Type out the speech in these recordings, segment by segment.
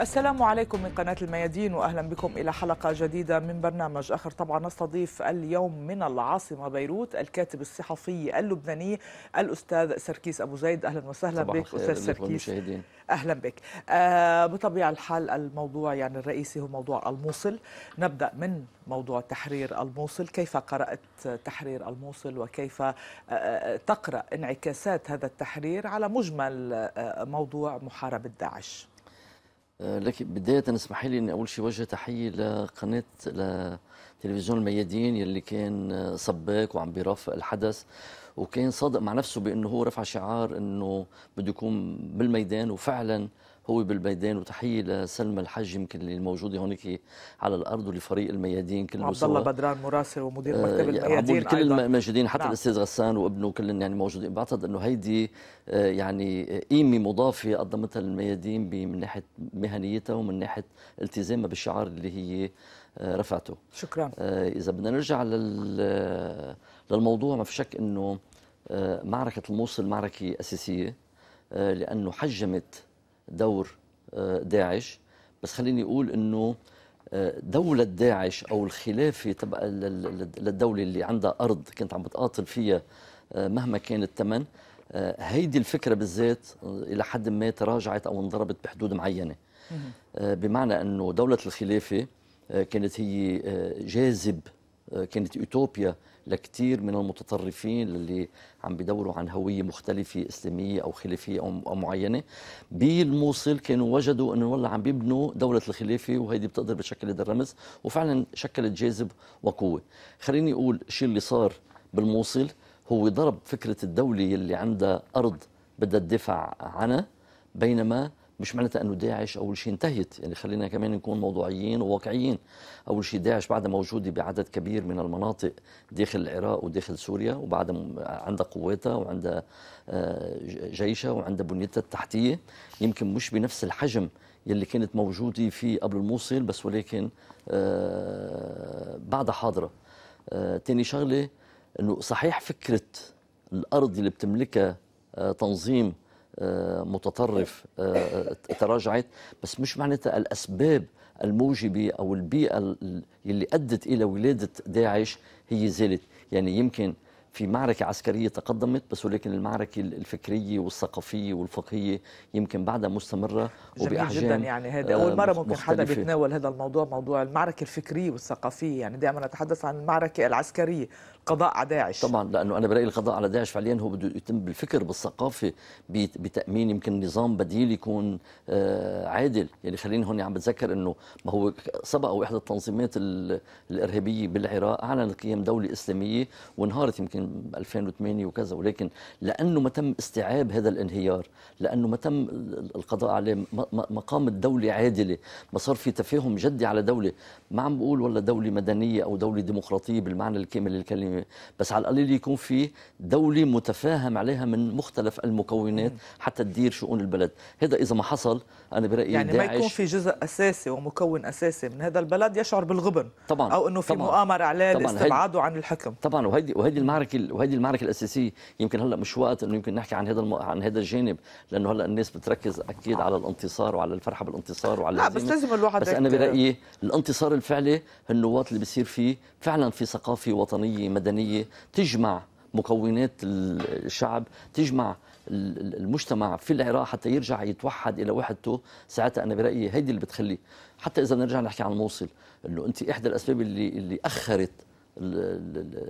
السلام عليكم من قناة الميادين وأهلا بكم إلى حلقة جديدة من برنامج آخر طبعا نستضيف اليوم من العاصمة بيروت الكاتب الصحفي اللبناني الأستاذ سركيس أبو زيد أهلا وسهلا بك أستاذ سركيس أهلا بك آه بطبيعة الحال الموضوع يعني الرئيسي هو موضوع الموصل نبدأ من موضوع تحرير الموصل كيف قرأت تحرير الموصل وكيف آه, آه، تقرأ انعكاسات هذا التحرير على مجمل آه, آه، موضوع محاربة داعش آه، لكن بداية اسمحي لي أن أول شيء وجه تحية لقناة لتلفزيون الميادين يلي كان صباك آه، وعم بيرافق الحدث وكان صادق مع نفسه بأنه هو رفع شعار أنه بده يكون بالميدان وفعلا هو بالميدان وتحيه لسلمى الحج يمكن اللي موجوده هونيك على الارض ولفريق الميادين كله عبد الله بدران مراسل ومدير آه، مكتب الميادين كل الماجدين حتى نعم. الاستاذ غسان وابنه كلهم يعني موجودين بعتقد انه هيدي آه، يعني قيمه مضافه قدمتها الميادين من ناحيه مهنيتها ومن ناحيه التزامها بالشعار اللي هي آه، رفعته شكرا اذا بدنا نرجع لل للموضوع ما في شك انه معركه الموصل معركه اساسيه لانه حجمت دور آه، داعش بس خليني أقول أنه آه، دولة داعش أو الخلافة تبع للدولة اللي عندها أرض كنت عم بتقاتل فيها آه، مهما كان الثمن هيدي الفكرة بالذات إلى حد ما تراجعت أو انضربت بحدود معينة بمعنى أنه دولة الخلافة كانت هي جاذب كانت أوتوبيا لكثير من المتطرفين اللي عم بدوروا عن هوية مختلفة إسلامية أو خلافية أو معينة بالموصل كانوا وجدوا أنه والله عم بيبنوا دولة الخلافة وهيدي بتقدر بشكل هذا الرمز وفعلا شكلت جاذب وقوة خليني أقول الشيء اللي صار بالموصل هو ضرب فكرة الدولة اللي عندها أرض بدها تدافع عنها بينما مش معناتها انه داعش اول شيء انتهت يعني خلينا كمان نكون موضوعيين وواقعيين اول شيء داعش بعدها موجوده بعدد كبير من المناطق داخل العراق وداخل سوريا وبعد عندها قواتها وعندها آه، جيشها وعندها بنيتها التحتيه يمكن مش بنفس الحجم يلي كانت موجوده في قبل الموصل بس ولكن آه، بعدها حاضره آه، تاني شغله انه صحيح فكره الارض اللي بتملكها تنظيم متطرف آه، آه، تراجعت بس مش معناتها الأسباب الموجبة أو البيئة اللي أدت إلى ولادة داعش هي زالت يعني يمكن في معركة عسكرية تقدمت بس ولكن المعركة الفكرية والثقافية والفقهية يمكن بعدها مستمرة وبأحجام جدا يعني هذا آه، أول مرة ممكن مختلفة. حدا بيتناول هذا الموضوع موضوع المعركة الفكرية والثقافية يعني دائما نتحدث عن المعركة العسكرية قضاء على داعش طبعا لانه انا برايي القضاء على داعش فعليا هو بده يتم بالفكر بالثقافه بتامين يمكن نظام بديل يكون آه، عادل يعني خليني هون عم بتذكر انه ما هو سبق احدى التنظيمات الارهابيه بالعراق اعلنت قيام دوله اسلاميه وانهارت يمكن 2008 وكذا ولكن لانه ما تم استيعاب هذا الانهيار لانه ما تم القضاء عليه ما قامت دوله عادله ما صار في تفاهم جدي على دوله ما عم بقول والله دوله مدنيه او دوله ديمقراطيه بالمعنى الكامل للكلمه بس على القليل يكون في دولة متفاهم عليها من مختلف المكونات حتى تدير شؤون البلد هذا إذا ما حصل أنا برأيي يعني داعش ما يكون في جزء أساسي ومكون أساسي من هذا البلد يشعر بالغبن طبعا أو أنه في طبعاً مؤامرة عليه لاستبعاده عن الحكم طبعا وهيدي وهيدي المعركة وهيدي المعركة الأساسية يمكن هلا مش وقت أنه يمكن نحكي عن هذا الم... عن هذا الجانب لأنه هلا الناس بتركز أكيد على الانتصار وعلى الفرحة بالانتصار وعلى لا بس لازم الواحد بس أنا برأيي الانتصار الفعلي النواط اللي بيصير فيه فعلا في ثقافة وطنية مدنيه تجمع مكونات الشعب تجمع المجتمع في العراق حتى يرجع يتوحد الى وحدته ساعتها انا برايي هيدي اللي بتخلي حتى اذا نرجع نحكي عن الموصل انه انت احدى الاسباب اللي اللي اخرت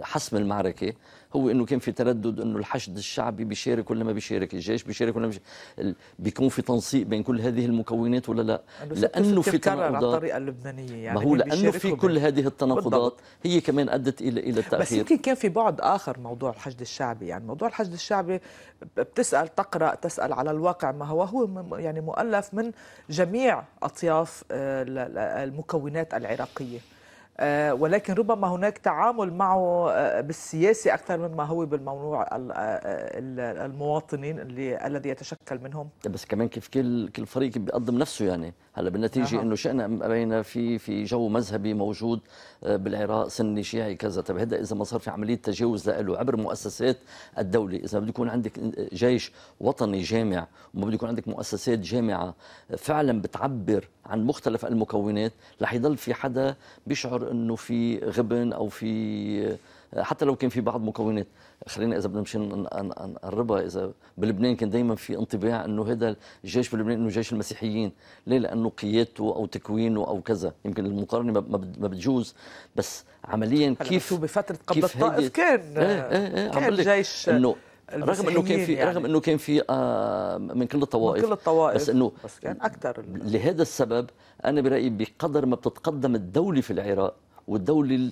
حسم المعركه هو انه كان في تردد انه الحشد الشعبي بيشارك ولا ما بيشارك الجيش بيشارك ولا بيشارك بيكون في تنسيق بين كل هذه المكونات ولا لا لانه في تناقضات الطريقه اللبنانيه يعني ما هو لانه في كل هذه التناقضات هي كمان ادت الى الى التاخير بس يمكن كان في بعد اخر موضوع الحشد الشعبي يعني موضوع الحشد الشعبي بتسال تقرا تسال على الواقع ما هو هو يعني مؤلف من جميع اطياف آه، المكونات العراقيه آه، ولكن ربما هناك تعامل معه آه، بالسياسي اكثر مما هو بالموضوع آه، المواطنين اللي الذي يتشكل منهم بس كمان كيف كل كل فريق بيقدم نفسه يعني هلا بالنتيجه أه. انه شئنا ام ابينا في في جو مذهبي موجود آه، بالعراق سني شيعي كذا طب هذا اذا ما صار في عمليه تجاوز له عبر مؤسسات الدوله اذا بده يكون عندك جيش وطني جامع وما بده يكون عندك مؤسسات جامعه آه، فعلا بتعبر عن مختلف المكونات رح يضل في حدا بيشعر انه في غبن او في آه، حتى لو كان في بعض مكونات خلينا اذا بدنا نمشي نقربها اذا بلبنان كان دائما في انطباع انه هذا الجيش بلبنان انه جيش المسيحيين ليه لانه قيادته او تكوينه او كذا يمكن المقارنه ما بتجوز بس عمليا كيف بفتره قبل الطائف كان آه آه كان جيش انه رغم انه كان في يعني. رغم انه كان في آه من كل الطوائف من كل الطوائف بس انه بس كان اكثر لهذا السبب انا برايي بقدر ما بتتقدم الدوله في العراق والدوله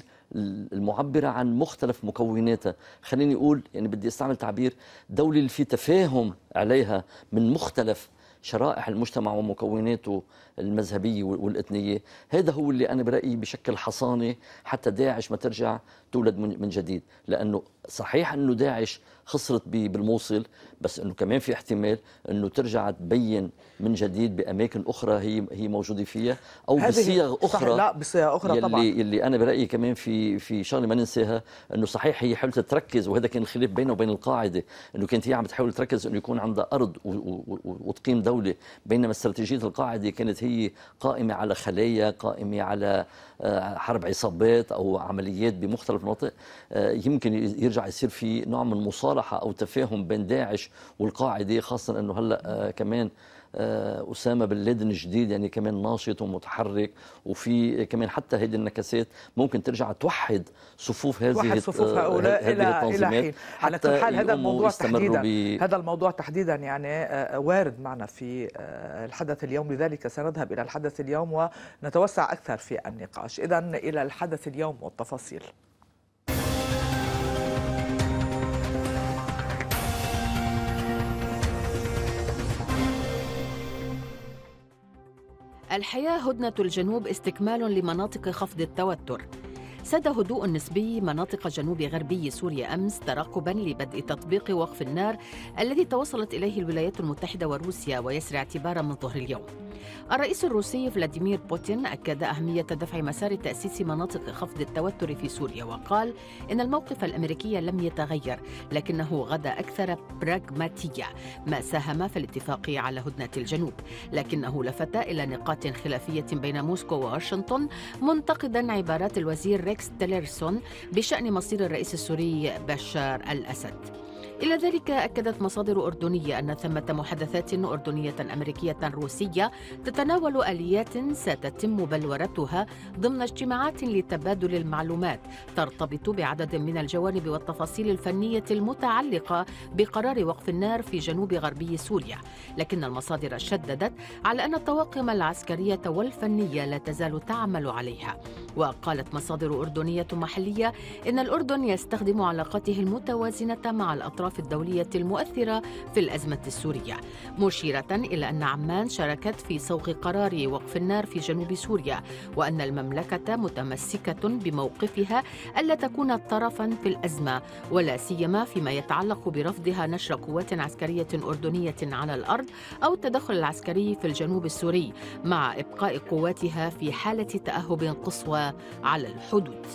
المعبرة عن مختلف مكوناتها خليني أقول يعني بدي أستعمل تعبير دولة اللي في تفاهم عليها من مختلف شرائح المجتمع ومكوناته المذهبية والإثنية هذا هو اللي أنا برأيي بشكل حصانة حتى داعش ما ترجع تولد من جديد لانه صحيح انه داعش خسرت بالموصل بس انه كمان في احتمال انه ترجع تبين من جديد باماكن اخرى هي هي موجوده فيها او بصيغ اخرى لا بصيغ اخرى يلي طبعا اللي انا برايي كمان في في شغله ما ننساها انه صحيح هي حاولت تركز وهذا كان الخلاف بينه وبين القاعده انه كانت هي عم تحاول تركز انه يكون عندها ارض وتقيم دوله بينما استراتيجيه القاعده كانت هي قائمه على خلايا قائمه على آه، حرب عصابات او عمليات بمختلف في المناطق آه، يمكن يرجع يصير في نوع من مصالحه او تفاهم بين داعش والقاعده خاصه انه هلا آه، كمان آه، اسامه بن لادن جديد يعني كمان ناشط ومتحرك وفي كمان حتى هذه النكسات ممكن ترجع توحد صفوف هذه توحد صفوف هؤلاء الى الى حين على كل حال هذا الموضوع تحديدا هذا الموضوع تحديدا يعني وارد معنا في الحدث اليوم لذلك سنذهب الى الحدث اليوم ونتوسع اكثر في النقاش اذا الى الحدث اليوم والتفاصيل الحياة هدنة الجنوب استكمال لمناطق خفض التوتر ساد هدوء نسبي مناطق جنوب غربي سوريا أمس ترقبا لبدء تطبيق وقف النار الذي توصلت إليه الولايات المتحدة وروسيا ويسري اعتبارا من ظهر اليوم الرئيس الروسي فلاديمير بوتين أكد أهمية دفع مسار تأسيس مناطق خفض التوتر في سوريا وقال إن الموقف الأمريكي لم يتغير لكنه غدا أكثر براغماتية ما ساهم في الاتفاق على هدنة الجنوب لكنه لفت إلى نقاط خلافية بين موسكو وواشنطن منتقدا عبارات الوزير ريك أليكس تيلرسون بشأن مصير الرئيس السوري بشار الأسد إلى ذلك أكدت مصادر أردنية أن ثمة محادثات أردنية أمريكية روسية تتناول آليات ستتم بلورتها ضمن اجتماعات لتبادل المعلومات ترتبط بعدد من الجوانب والتفاصيل الفنية المتعلقة بقرار وقف النار في جنوب غربي سوريا لكن المصادر شددت على أن الطواقم العسكرية والفنية لا تزال تعمل عليها وقالت مصادر أردنية محلية إن الأردن يستخدم علاقاته المتوازنة مع الأطراف الأطراف الدولية المؤثرة في الأزمة السورية مشيرة إلى أن عمان شاركت في صوغ قرار وقف النار في جنوب سوريا وأن المملكة متمسكة بموقفها ألا تكون طرفا في الأزمة ولا سيما فيما يتعلق برفضها نشر قوات عسكرية أردنية على الأرض أو التدخل العسكري في الجنوب السوري مع إبقاء قواتها في حالة تأهب قصوى على الحدود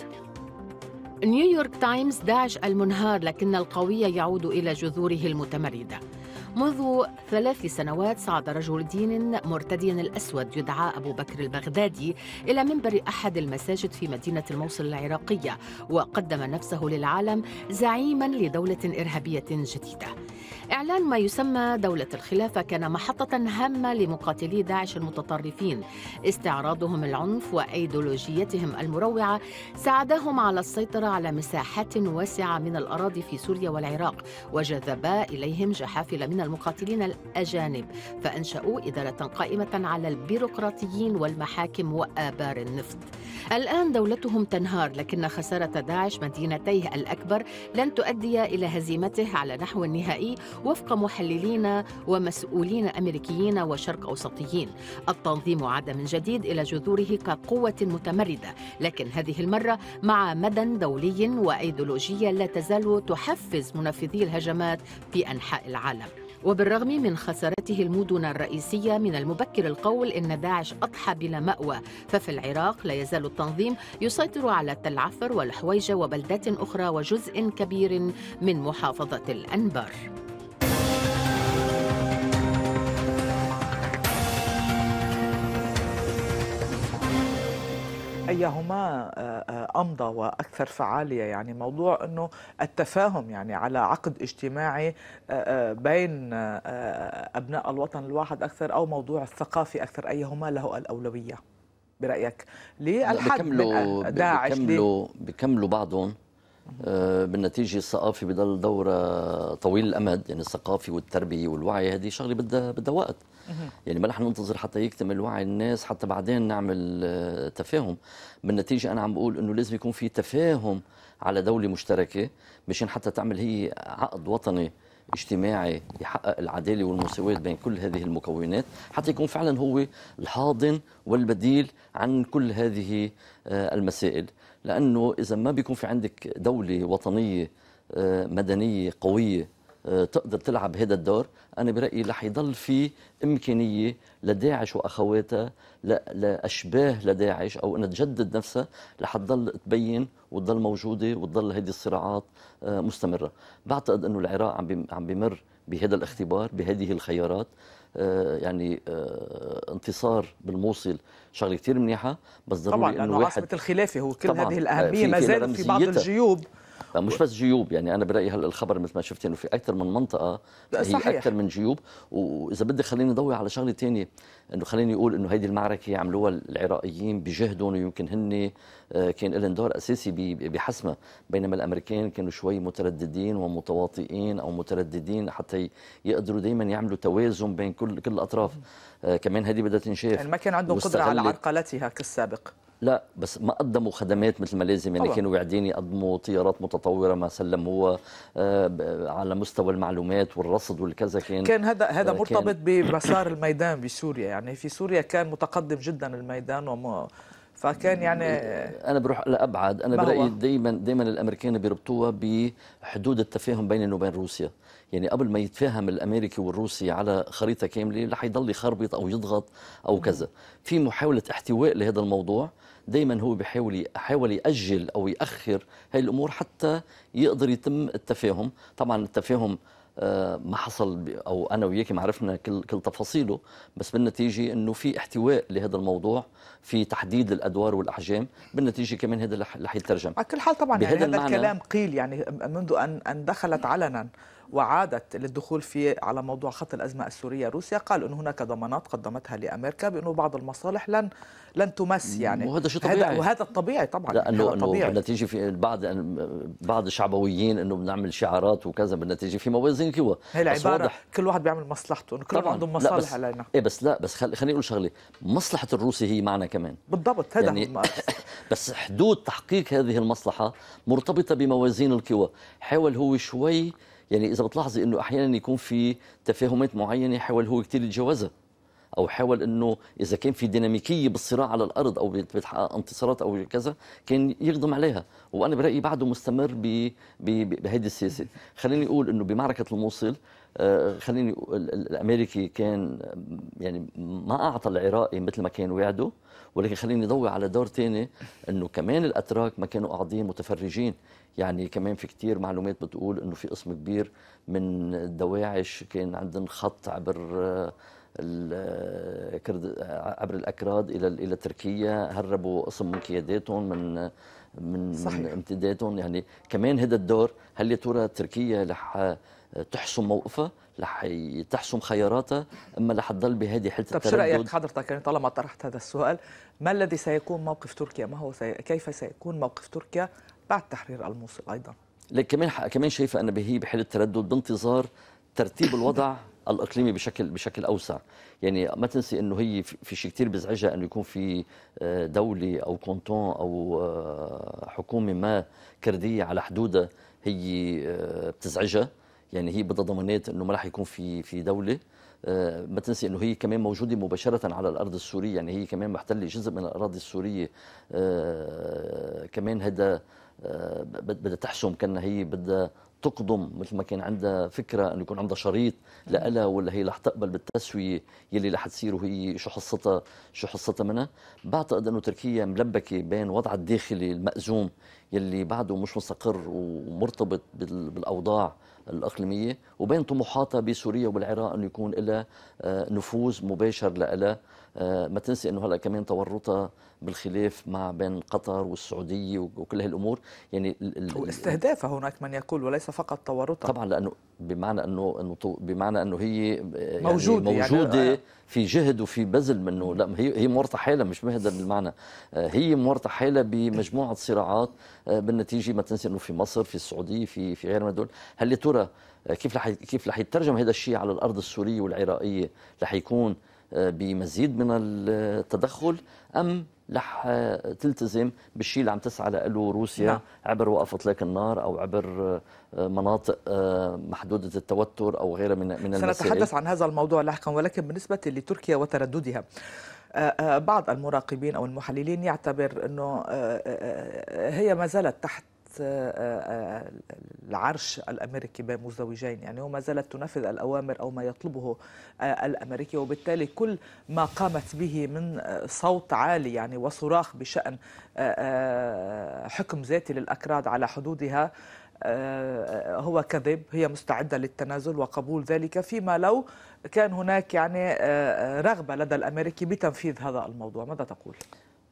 نيويورك تايمز داعش المنهار لكن القوي يعود إلى جذوره المتمردة منذ ثلاث سنوات صعد رجل دين مرتدي الأسود يدعى أبو بكر البغدادي إلى منبر أحد المساجد في مدينة الموصل العراقية وقدم نفسه للعالم زعيما لدولة إرهابية جديدة إعلان ما يسمى دولة الخلافة كان محطة هامة لمقاتلي داعش المتطرفين استعراضهم العنف وأيديولوجيتهم المروعة ساعدهم على السيطرة على مساحات واسعة من الأراضي في سوريا والعراق وجذبا إليهم جحافل من المقاتلين الأجانب فأنشأوا إدارة قائمة على البيروقراطيين والمحاكم وآبار النفط الآن دولتهم تنهار لكن خسارة داعش مدينتيه الأكبر لن تؤدي إلى هزيمته على نحو نهائي وفق محللين ومسؤولين أمريكيين وشرق أوسطيين التنظيم عاد من جديد إلى جذوره كقوة متمردة لكن هذه المرة مع مدى دولي وأيديولوجية لا تزال تحفز منفذي الهجمات في أنحاء العالم وبالرغم من خسارته المدن الرئيسية من المبكر القول إن داعش أضحى بلا مأوى ففي العراق لا يزال التنظيم يسيطر على تل عفر والحويجة وبلدات أخرى وجزء كبير من محافظة الأنبار أيهما آه، آه، أمضى وأكثر فعالية يعني موضوع أنه التفاهم يعني على عقد اجتماعي آه، بين أبناء الوطن الواحد أكثر أو موضوع الثقافي أكثر أيهما له الأولوية برأيك للحد من داعش بكملوا, بكملوا بعضهم آه، بالنتيجه الثقافي بضل دوره طويل الامد يعني الثقافي والتربيه والوعي هذه شغله بدها بدها وقت يعني ما رح ننتظر حتى يكتمل وعي الناس حتى بعدين نعمل آه، تفاهم بالنتيجه انا عم بقول انه لازم يكون في تفاهم على دوله مشتركه مشان حتى تعمل هي عقد وطني اجتماعي يحقق العداله والمساواه بين كل هذه المكونات حتى يكون فعلا هو الحاضن والبديل عن كل هذه آه، المسائل لانه اذا ما بيكون في عندك دوله وطنيه آه، مدنيه قويه آه، تقدر تلعب هذا الدور انا برايي رح يضل في امكانيه لداعش واخواتها لاشباه لداعش او انها تجدد نفسها رح تضل تبين وتضل موجوده وتضل هذه الصراعات آه، مستمره بعتقد انه العراق عم عم بمر بهذا الاختبار بهذه الخيارات آه، يعني آه، انتصار بالموصل شغله كتير منيحه بس ضروري طبعا لانه عاصمه الخلافه هو كل هذه آه، الاهميه ما زالت في بعض الجيوب مش بس جيوب يعني انا برايي هلا الخبر مثل ما شفت انه في اكثر من منطقه هي صحيح. اكثر من جيوب واذا بدي خليني ضوي على شغله ثانيه انه خليني اقول انه هيدي المعركه عملوها العراقيين بجهدهم ويمكن هن آه، كان لهم دور اساسي بحسمها بينما الامريكان كانوا شوي مترددين ومتواطئين او مترددين حتى يقدروا دائما يعملوا توازن بين كل كل الاطراف آه، كمان هذه بدها تنشاف يعني ما كان عندهم قدره على عرقلتها كالسابق لا بس ما قدموا خدمات مثل ما لازم يعني طبعا. كانوا قاعدين يقدموا طيارات متطوره ما سلموها آه، على مستوى المعلومات والرصد والكذا كان كان هذا هذا مرتبط بمسار الميدان بسوريا يعني في سوريا كان متقدم جدا الميدان وما فكان يعني انا بروح لابعد انا برايي دائما دائما الامريكان بيربطوها بحدود التفاهم بيننا وبين روسيا يعني قبل ما يتفاهم الامريكي والروسي على خريطه كامله رح يضل يخربط او يضغط او كذا في محاوله احتواء لهذا الموضوع دائما هو بيحاول يحاول ياجل او ياخر هاي الامور حتى يقدر يتم التفاهم طبعا التفاهم آه، ما حصل او انا وياك ما عرفنا كل كل تفاصيله بس بالنتيجه انه في احتواء لهذا الموضوع في تحديد الادوار والاحجام بالنتيجه كمان هذا رح يترجم على كل حال طبعا يعني هذا الكلام قيل يعني منذ ان ان دخلت علنا وعادت للدخول في على موضوع خط الازمه السوريه روسيا قال ان هناك ضمانات قدمتها لامريكا بانه بعض المصالح لن لن تمس يعني وهذا شيء طبيعي وهذا الطبيعي طبعا لانه يعني انه بالنتيجه في بعض بعض الشعبويين انه بنعمل شعارات وكذا بالنتيجه في موازين قوى هي العباره كل واحد بيعمل مصلحته كل واحد عنده مصالح علينا ايه بس لا بس خل... خليني اقول شغله مصلحه الروسي هي معنا كمان بالضبط هذا يعني بس حدود تحقيق هذه المصلحه مرتبطه بموازين القوى حاول هو شوي يعني اذا بتلاحظي انه احيانا يكون في تفاهمات معينه حاول هو كثير يتجاوزها او حاول انه اذا كان في ديناميكيه بالصراع على الارض او بتحقق انتصارات او كذا كان يقدم عليها وانا برايي بعده مستمر بهذه السياسه خليني اقول انه بمعركه الموصل آه، خليني الامريكي كان يعني ما اعطى العراقي مثل ما كان وعده ولكن خليني ضوي على دور ثاني انه كمان الاتراك ما كانوا قاعدين متفرجين يعني كمان في كتير معلومات بتقول انه في قسم كبير من الدواعش كان عندهم خط عبر آه، آه، آه، عبر الاكراد الى الى تركيا هربوا قسم من قياداتهم من من, صحيح. امتداداتهم يعني كمان هذا الدور هل يا ترى تركيا رح آه، تحسم موقفها رح تحسم خياراتها اما رح تضل بهذه حاله طيب شو رايك حضرتك يعني طالما طرحت هذا السؤال ما الذي سيكون موقف تركيا ما هو سي... كيف سيكون موقف تركيا بعد تحرير الموصل ايضا لكن كمان كمان شايفه انا بهي بحاله تردد بانتظار ترتيب الوضع الاقليمي بشكل بشكل اوسع يعني ما تنسي انه هي في شيء كثير بزعجها انه يكون في آه، دوله او كونتون او آه، حكومه ما كرديه على حدودها هي آه، بتزعجها يعني هي بدها ضمانات انه ما راح يكون في في دوله ما تنسي انه هي كمان موجوده مباشره على الارض السوريه يعني هي كمان محتله جزء من الاراضي السوريه كمان هذا بدها تحسم كان هي بدها تقدم مثل ما كان عندها فكره انه يكون عندها شريط لها ولا هي رح تقبل بالتسويه يلي رح تصير وهي شو حصتها شو حصتها منها بعتقد انه تركيا ملبكه بين وضعها الداخلي المأزوم يلي بعده مش مستقر ومرتبط بالاوضاع الإقليمية وبين طموحاتها بسوريا وبالعراق أنه يكون لها آه، نفوذ مباشر لها آه، ما تنسي أنه هلأ كمان تورطها بالخلاف مع بين قطر والسعودية وكل هالأمور يعني استهدافها هناك من يقول وليس فقط تورطها طبعا لأنه بمعنى انه انه بمعنى انه هي يعني موجوده موجوده آه. يعني في جهد وفي بذل منه لا هي هي مورطه حالها مش بهذا المعنى آه، هي مورطه حالها بمجموعه صراعات آه، بالنتيجه ما تنسى انه في مصر في السعوديه في في غير من دول هل يا ترى كيف رح كيف رح يترجم هذا الشيء على الارض السوريه والعراقيه رح يكون بمزيد من التدخل ام رح تلتزم بالشيء اللي عم تسعى له روسيا نعم. عبر وقف اطلاق النار او عبر آه، مناطق آه، محدودة التوتر او غيرها من من سنتحدث عن هذا الموضوع لاحقا ولكن بالنسبة لتركيا وترددها آه، بعض المراقبين او المحللين يعتبر انه هي ما زالت تحت آه، آه، آه، العرش الامريكي بين مزدوجين يعني وما زالت تنفذ الاوامر او ما يطلبه الامريكي وبالتالي كل ما قامت به من صوت عالي يعني وصراخ بشان حكم ذاتي للاكراد على حدودها هو كذب هي مستعدة للتنازل وقبول ذلك فيما لو كان هناك يعني رغبة لدى الأمريكي بتنفيذ هذا الموضوع ماذا تقول؟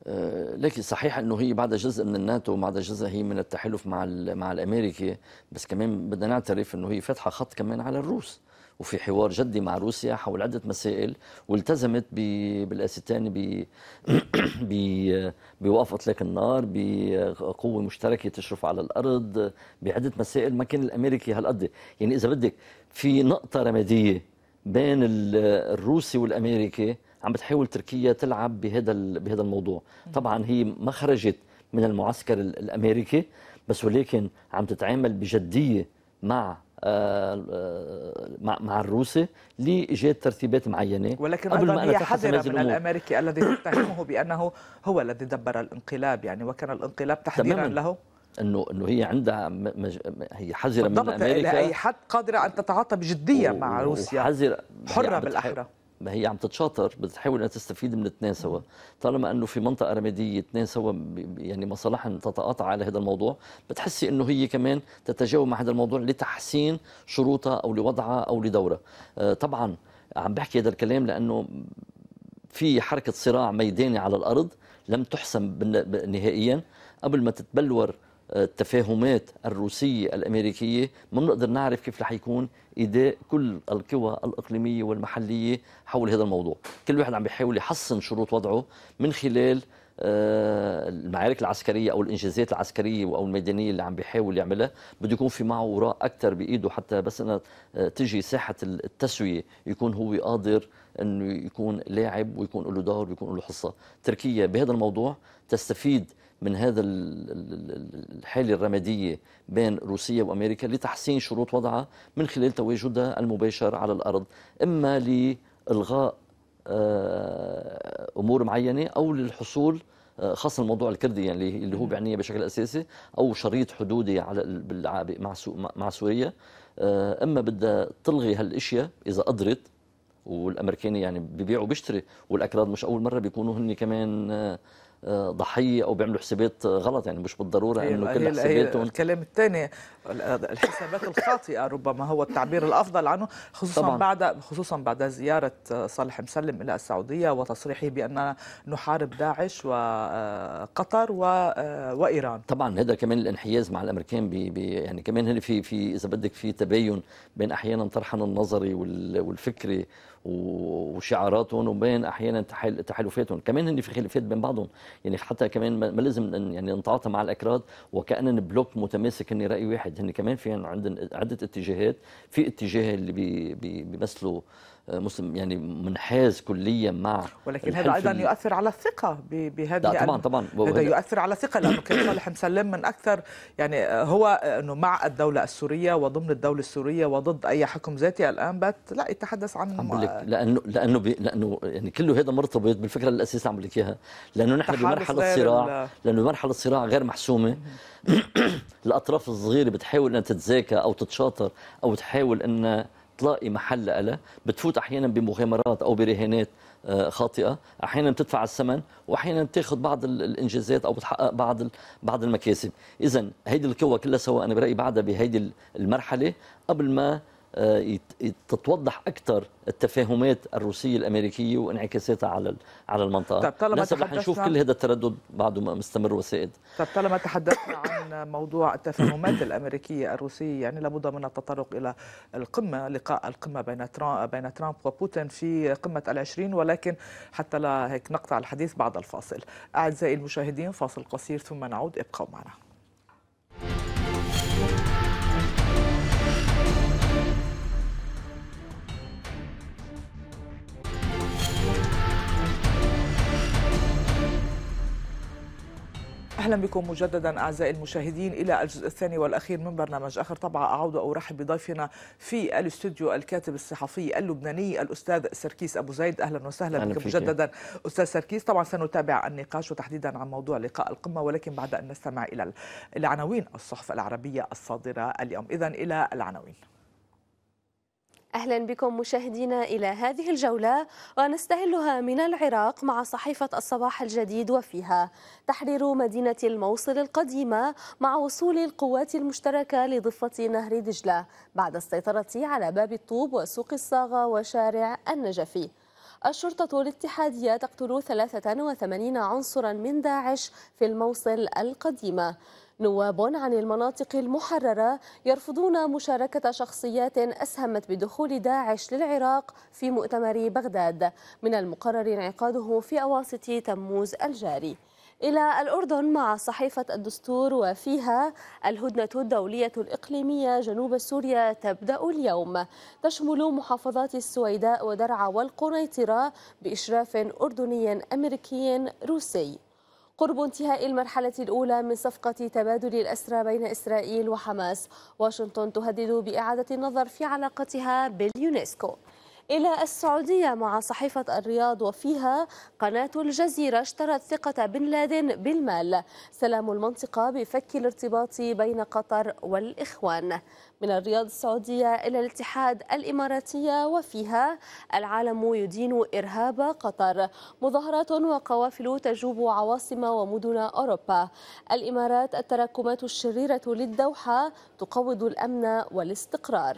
آه، لكن صحيح انه هي بعد جزء من الناتو وبعد جزء هي من التحالف مع مع الامريكي بس كمان بدنا نعترف انه هي فاتحه خط كمان على الروس وفي حوار جدي مع روسيا حول عدة مسائل والتزمت بالآس الثاني ب... ب... بوقف إطلاق النار بقوة مشتركة تشرف على الأرض بعدة مسائل ما كان الأمريكي هالقد يعني إذا بدك في نقطة رمادية بين الروسي والأمريكي عم بتحاول تركيا تلعب بهذا بهذا الموضوع طبعا هي ما خرجت من المعسكر الامريكي بس ولكن عم تتعامل بجديه مع آه، آه، مع مع الروسي لايجاد ترتيبات معينه ولكن قبل ما هي حذره من الامريكي الذي تتهمه بانه هو الذي دبر الانقلاب يعني وكان الانقلاب تحذيرا له انه انه هي عندها مج... هي حذره من امريكا الى اي حد قادره ان تتعاطى بجديه و... مع روسيا حذره حره بالاحرى ما هي عم تتشاطر بتحاول انها تستفيد من الاثنين سوا طالما انه في منطقه رماديه اثنين سوا يعني مصالحهم تتقاطع على هذا الموضوع بتحسي انه هي كمان تتجاوب مع هذا الموضوع لتحسين شروطها او لوضعها او لدورها آه، طبعا عم بحكي هذا الكلام لانه في حركه صراع ميداني على الارض لم تحسم نهائيا قبل ما تتبلور التفاهمات الروسية الأمريكية ما بنقدر نعرف كيف رح يكون إيداء كل القوى الإقليمية والمحلية حول هذا الموضوع كل واحد عم بيحاول يحسن شروط وضعه من خلال آه، المعارك العسكرية أو الإنجازات العسكرية أو الميدانية اللي عم بيحاول يعملها بده يكون في معه وراء أكثر بإيده حتى بس أنا آه، تجي ساحة التسوية يكون هو قادر أنه يكون لاعب ويكون له دور ويكون له حصة تركيا بهذا الموضوع تستفيد من هذا الحالة الرمادية بين روسيا وأمريكا لتحسين شروط وضعها من خلال تواجدها المباشر على الأرض إما لإلغاء آه، أمور معينة أو للحصول آه، خاصة الموضوع الكردي يعني اللي هو بعنيه بشكل أساسي أو شريط حدودي على مع سوريا آه، اما بدها تلغي هالاشياء اذا قدرت والامريكاني يعني ببيع وبيشتري والاكراد مش اول مره بيكونوا هن كمان آه، ضحيه او بيعملوا حسابات آه، غلط يعني مش بالضروره انه كل حساباتهم الكلام الثاني الحسابات الخاطئه ربما هو التعبير الافضل عنه خصوصا طبعاً. بعد خصوصا بعد زياره صالح مسلم الى السعوديه وتصريحه بان نحارب داعش وقطر آه، وايران طبعا هذا كمان الانحياز مع الامريكان بي بي يعني كمان هنا في في اذا بدك في تباين بين احيانا طرحنا النظري والفكري وشعاراتهم وبين احيانا تحالفاتهم كمان هن في خلافات بين بعضهم يعني حتى كمان ما لازم يعني نتعاطى مع الاكراد وكان بلوك متماسك هن راي واحد هن كمان في عندهم عده اتجاهات في اتجاه اللي بيمثلوا بي مسلم يعني منحاز كليا مع ولكن هذا ايضا يؤثر على الثقه بهذه طبعا طبعا هذا يؤثر على الثقه لانه كان صالح مسلم من اكثر يعني هو انه مع الدوله السوريه وضمن الدوله السوريه وضد اي حكم ذاتي الان بات لا يتحدث عن عم لك لانه لانه بي لانه يعني كله هذا مرتبط بالفكره الاساسيه عم لك اياها لانه نحن بمرحله صراع لانه بمرحله صراع غير محسومه الاطراف الصغيره بتحاول انها تتزاكى او تتشاطر او تحاول انها اطلاقي محل لها بتفوت احيانا بمغامرات او برهانات آه، خاطئه احيانا بتدفع الثمن واحيانا بتاخذ بعض الانجازات او بتحقق بعض بعض المكاسب اذا هيدي القوه كلها سواء انا برايي بعدها بهيدي المرحله قبل ما آه، تتوضح اكثر التفاهمات الروسيه الامريكيه وانعكاساتها على على المنطقه طب طالما تحدثنا نشوف كل هذا التردد بعده مستمر وسائد طب طالما تحدثنا عن موضوع التفاهمات الامريكيه الروسيه يعني لابد من التطرق الى القمه لقاء القمه بين ترامب بين ترامب وبوتين في قمه العشرين ولكن حتى لا هيك نقطع الحديث بعد الفاصل اعزائي المشاهدين فاصل قصير ثم نعود ابقوا معنا اهلا بكم مجددا اعزائي المشاهدين الى الجزء الثاني والاخير من برنامج اخر طبعا اعود وارحب بضيفنا في الاستوديو الكاتب الصحفي اللبناني الاستاذ سركيس ابو زيد اهلا وسهلا بك مجددا استاذ سركيس طبعا سنتابع النقاش وتحديدا عن موضوع لقاء القمه ولكن بعد ان نستمع الى العناوين الصحف العربيه الصادره اليوم اذا الى العناوين أهلا بكم مشاهدينا إلى هذه الجولة ونستهلها من العراق مع صحيفة الصباح الجديد وفيها تحرير مدينة الموصل القديمة مع وصول القوات المشتركة لضفة نهر دجلة بعد السيطرة على باب الطوب وسوق الصاغة وشارع النجفي الشرطة الاتحادية تقتل 83 عنصرا من داعش في الموصل القديمة نواب عن المناطق المحررة يرفضون مشاركة شخصيات أسهمت بدخول داعش للعراق في مؤتمر بغداد من المقرر انعقاده في أواسط تموز الجاري إلى الأردن مع صحيفة الدستور وفيها الهدنة الدولية الإقليمية جنوب سوريا تبدأ اليوم تشمل محافظات السويداء ودرعا والقنيطرة بإشراف أردني أمريكي روسي قرب انتهاء المرحلة الأولى من صفقة تبادل الأسرى بين إسرائيل وحماس واشنطن تهدد بإعادة النظر في علاقتها باليونسكو إلى السعودية مع صحيفة الرياض وفيها قناة الجزيرة اشترت ثقة بن لادن بالمال سلام المنطقة بفك الارتباط بين قطر والإخوان من الرياض السعودية إلى الاتحاد الإماراتية وفيها العالم يدين إرهاب قطر مظاهرات وقوافل تجوب عواصم ومدن أوروبا الإمارات التراكمات الشريرة للدوحة تقوض الأمن والاستقرار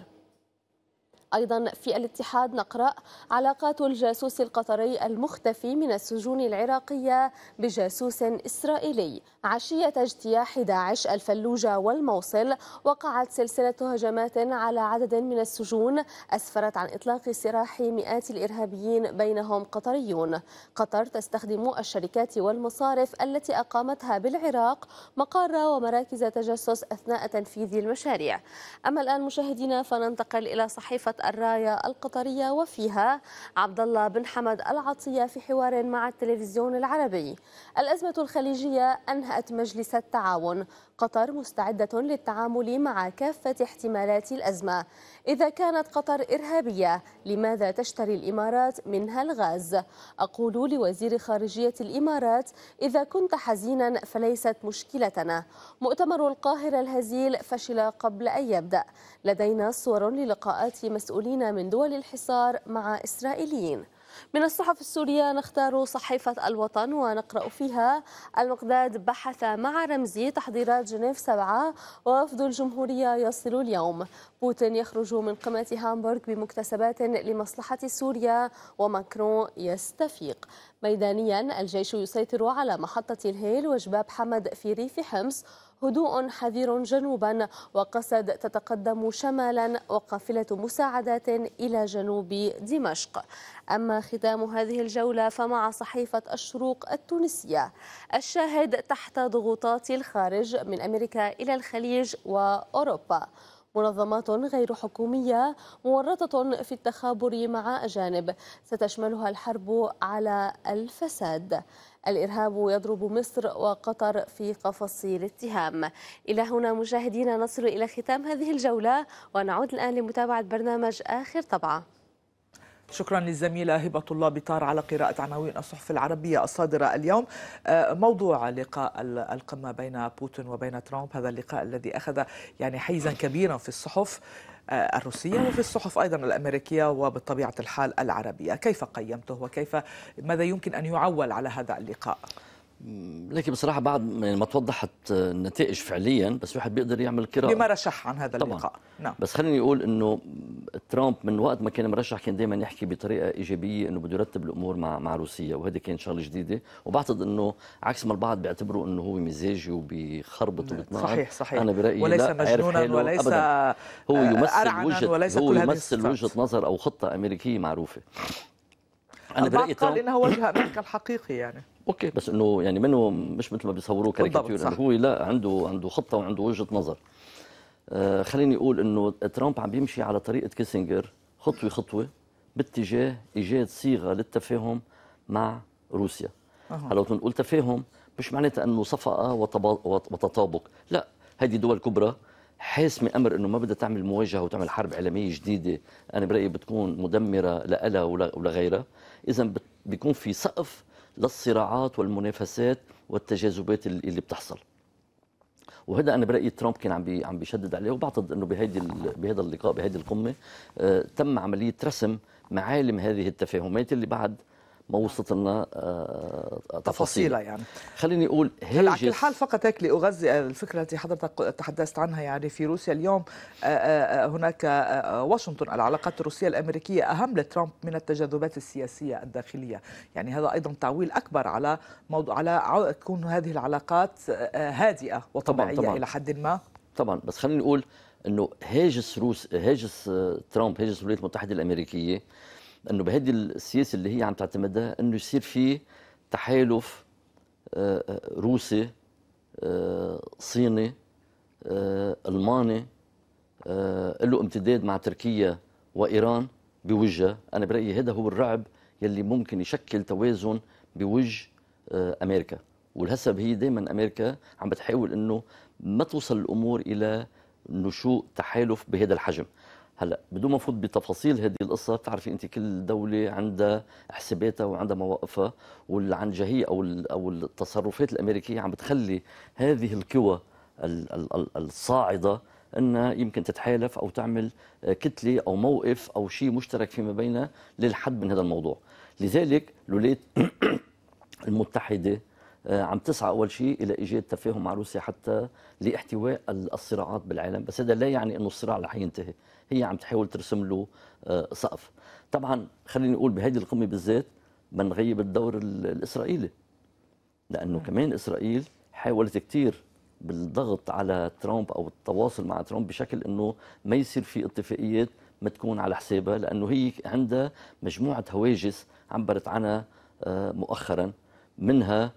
أيضا في الاتحاد نقرأ علاقات الجاسوس القطري المختفي من السجون العراقية بجاسوس إسرائيلي عشية اجتياح داعش الفلوجة والموصل وقعت سلسلة هجمات على عدد من السجون أسفرت عن إطلاق سراح مئات الإرهابيين بينهم قطريون قطر تستخدم الشركات والمصارف التي أقامتها بالعراق مقر ومراكز تجسس أثناء تنفيذ المشاريع أما الآن مشاهدينا فننتقل إلى صحيفة الراية القطرية وفيها عبد الله بن حمد العطية في حوار مع التلفزيون العربي الأزمة الخليجية أنهت مجلس التعاون قطر مستعدة للتعامل مع كافة احتمالات الأزمة إذا كانت قطر إرهابية لماذا تشتري الإمارات منها الغاز؟ أقول لوزير خارجية الإمارات إذا كنت حزينا فليست مشكلتنا مؤتمر القاهرة الهزيل فشل قبل أن يبدأ لدينا صور للقاءات مسؤولين من دول الحصار مع إسرائيليين من الصحف السورية نختار صحيفة الوطن ونقرأ فيها المقداد بحث مع رمزي تحضيرات جنيف سبعة ووفد الجمهورية يصل اليوم بوتين يخرج من قمة هامبورغ بمكتسبات لمصلحة سوريا وماكرون يستفيق ميدانيا الجيش يسيطر على محطة الهيل وجباب حمد في ريف حمص هدوء حذر جنوبا وقسد تتقدم شمالا وقافلة مساعدات إلى جنوب دمشق أما ختام هذه الجولة فمع صحيفة الشروق التونسية الشاهد تحت ضغوطات الخارج من أمريكا إلى الخليج وأوروبا منظمات غير حكومية مورطة في التخابر مع أجانب ستشملها الحرب على الفساد الإرهاب يضرب مصر وقطر في قفص الاتهام إلى هنا مشاهدينا نصل إلى ختام هذه الجولة ونعود الآن لمتابعة برنامج آخر طبعة شكرا للزميلة هبة الله بطار على قراءة عناوين الصحف العربية الصادرة اليوم آه، موضوع لقاء القمة بين بوتين وبين ترامب هذا اللقاء الذي أخذ يعني حيزا كبيرا في الصحف آه، الروسية وفي الصحف أيضا الأمريكية وبطبيعة الحال العربية كيف قيمته وكيف ماذا يمكن أن يعول على هذا اللقاء؟ لكن بصراحه بعد يعني ما توضحت آه، النتائج فعليا بس واحد بيقدر يعمل قراءه لما رشح عن هذا اللقاء طبعاً. نعم بس خليني اقول انه ترامب من وقت ما كان مرشح كان دائما يحكي بطريقه ايجابيه انه بده يرتب الامور مع مع روسيا وهذه كانت شغله جديده وبعتقد انه عكس ما البعض بيعتبروا انه هو مزاجي وبيخربط نعم. وبيتناقض صحيح صحيح انا برايي وليس لا مجنونا وليس أبداً. هو آه، يمثل وجهه وليس هو يمثل وجهه نظر او خطه امريكيه معروفه انا برايي قال انه وجه امريكا الحقيقي يعني اوكي بس انه يعني منه مش مثل ما بيصوروه كاريكاتير يعني هو لا عنده عنده خطه وعنده وجهه نظر آه خليني اقول انه ترامب عم بيمشي على طريقه كيسنجر خطوه خطوه باتجاه ايجاد صيغه للتفاهم مع روسيا هلا أه. نقول تفاهم مش معناتها انه صفقه وتطابق لا هذه دول كبرى حاسمة أمر أنه ما بدها تعمل مواجهة وتعمل حرب إعلامية جديدة أنا برأيي بتكون مدمرة لألا ولغيرها إذا بيكون في سقف للصراعات والمنافسات والتجاذبات اللي بتحصل وهذا انا برايي ترامب كان عم عم بيشدد عليه وبعتقد انه بهيدي بهذا اللقاء بهيدي القمه آه، تم عمليه رسم معالم هذه التفاهمات اللي بعد ما وصلت آه، لنا آه، تفاصيلها يعني خليني اقول هل على كل حال فقط هيك لاغذي الفكره التي حضرتك تحدثت عنها يعني في روسيا اليوم آه، هناك واشنطن العلاقات الروسيه الامريكيه اهم لترامب من التجاذبات السياسيه الداخليه يعني هذا ايضا تعويل اكبر على موضوع على تكون هذه العلاقات هادئه وطبيعيه طبعاً طبعاً الى حد ما طبعا بس خليني اقول انه هاجس روس هاجس ترامب هاجس الولايات المتحده الامريكيه انه بهذه السياسه اللي هي عم تعتمدها انه يصير في تحالف آه، آه، روسي آه، صيني الماني له امتداد مع تركيا وايران بوجه انا برايي هذا هو الرعب يلي ممكن يشكل توازن بوجه امريكا ولهسب هي دائما امريكا عم بتحاول انه ما توصل الامور الى نشوء تحالف بهذا الحجم هلا بدون ما افوت بتفاصيل هذه القصه بتعرفي انت كل دوله عندها حساباتها وعندها مواقفها والعنجهيه او او التصرفات الامريكيه عم بتخلي هذه القوى الصاعده انها يمكن تتحالف او تعمل كتله او موقف او شيء مشترك فيما بينها للحد من هذا الموضوع لذلك الولايات المتحده آه، عم تسعى اول شيء الى ايجاد تفاهم مع روسيا حتى لاحتواء الصراعات بالعالم بس هذا لا يعني انه الصراع رح ينتهي هي عم تحاول ترسم له آه، سقف طبعا خليني اقول بهذه القمه بالذات ما نغيب الدور الاسرائيلي لانه نعم. كمان اسرائيل حاولت كثير بالضغط على ترامب او التواصل مع ترامب بشكل انه ما يصير في اتفاقيات ما تكون على حسابها لانه هي عندها مجموعه هواجس عبرت عنها آه، مؤخرا منها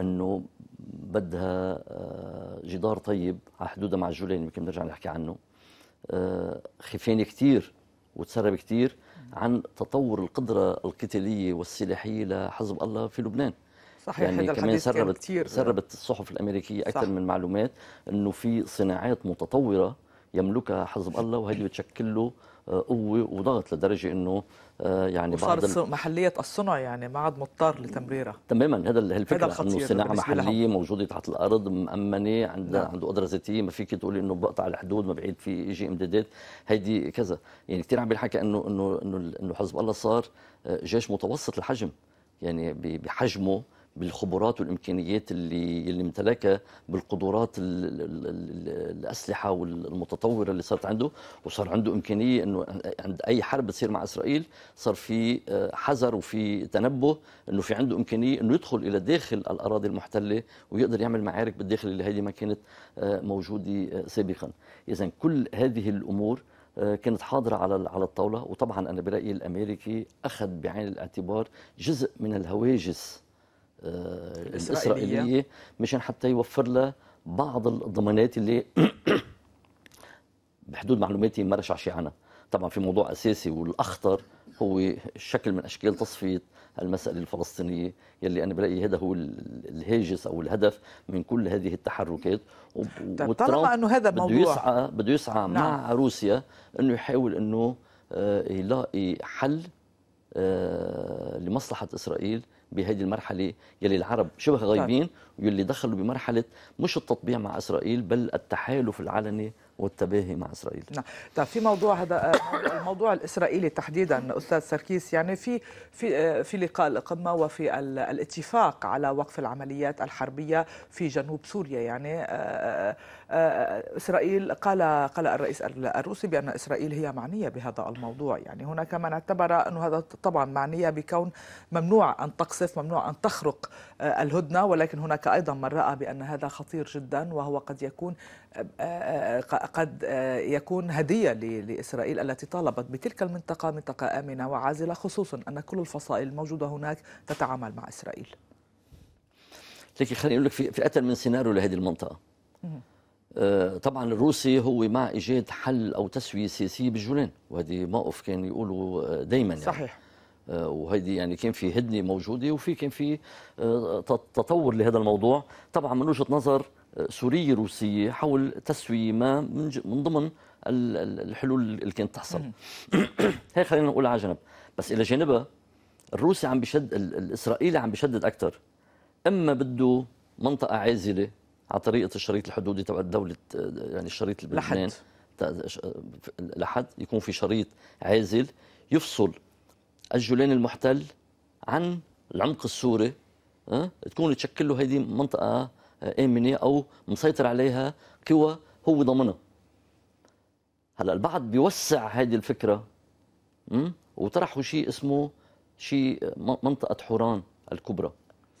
انه بدها آه، جدار طيب على حدودها مع الجولان يمكن بنرجع نحكي عنه آه، خفين كثير وتسرب كثير عن تطور القدره القتاليه والسلاحيه لحزب الله في لبنان صحيح يعني كمان سربت كتير. سربت الصحف الامريكيه اكثر من معلومات انه في صناعات متطوره يملكها حزب الله وهذه بتشكل له آه، قوه وضغط لدرجه انه آه، يعني بعض ال... محليه الصنع يعني ما عاد مضطر لتمريرها تماما هذا الفكره انه صناعه محليه موجوده تحت الارض مامنه عند نعم. عنده قدره ذاتيه ما فيك تقولي انه بقطع الحدود ما بعيد في يجي امدادات هيدي كذا يعني كثير عم بينحكى انه انه انه حزب الله صار آه، جيش متوسط الحجم يعني بحجمه بالخبرات والامكانيات اللي اللي امتلكها بالقدرات الاسلحه والمتطوره اللي صارت عنده وصار عنده امكانيه انه عند اي حرب بتصير مع اسرائيل صار في آه، حذر وفي تنبه انه في عنده امكانيه انه يدخل الى داخل الاراضي المحتله ويقدر يعمل معارك بالداخل اللي هذه ما كانت آه، موجوده آه، سابقا اذا كل هذه الامور كانت حاضرة على على الطاولة وطبعا أنا برأيي الأمريكي أخذ بعين الاعتبار جزء من الهواجس آه، الإسرائيلية, مشان حتى يوفر لها بعض الضمانات اللي بحدود معلوماتي ما رشعشي عنها طبعا في موضوع أساسي والأخطر هو شكل من أشكال تصفية المسألة الفلسطينية يلي أنا برأيي هذا هو الهاجس أو الهدف من كل هذه التحركات طالما أنه هذا الموضوع بده يسعى بده يسعى نعم. مع روسيا أنه يحاول أنه آه، يلاقي حل آه، لمصلحة إسرائيل بهذه المرحلة يلي العرب شبه غايبين ويلي دخلوا بمرحلة مش التطبيع مع إسرائيل بل التحالف العلني والتباهي مع اسرائيل نعم طيب في موضوع هذا الموضوع الاسرائيلي تحديدا استاذ سركيس يعني في في في لقاء القمه وفي الاتفاق على وقف العمليات الحربيه في جنوب سوريا يعني آه، آه، آه، اسرائيل قال قال الرئيس الروسي بان اسرائيل هي معنيه بهذا الموضوع يعني هناك من اعتبر انه هذا طبعا معنيه بكون ممنوع ان تقصف ممنوع ان تخرق الهدنه ولكن هناك ايضا من راى بان هذا خطير جدا وهو قد يكون قد آه، يكون هدية لإسرائيل التي طالبت بتلك المنطقة منطقة آمنة وعازلة خصوصا أن كل الفصائل الموجودة هناك تتعامل مع إسرائيل لكن خليني أقول لك في, أتل من سيناريو لهذه المنطقة آه، طبعا الروسي هو مع إيجاد حل أو تسوية سياسية بالجولان وهذه موقف كان يقولوا آه، دايما يعني صحيح وهيدي يعني كان في هدنه موجوده وفي كان في تطور لهذا الموضوع طبعا من وجهه نظر سورية روسية حول تسوية ما من, من ضمن الحلول اللي كانت تحصل هي خلينا نقول على جنب بس إلى جانبها الروسي عم بشد الإسرائيلي عم بشدد أكثر إما بده منطقة عازلة على طريقة الشريط الحدودي تبع دوله يعني الشريط لبنان لحد يكون في شريط عازل يفصل الجولان المحتل عن العمق السوري أه؟ تكون تشكل له هيدي منطقة آه، امنه او مسيطر عليها قوى هو ضمنها هلا البعض بيوسع هذه الفكره امم وطرحوا شيء اسمه شيء منطقه حوران الكبرى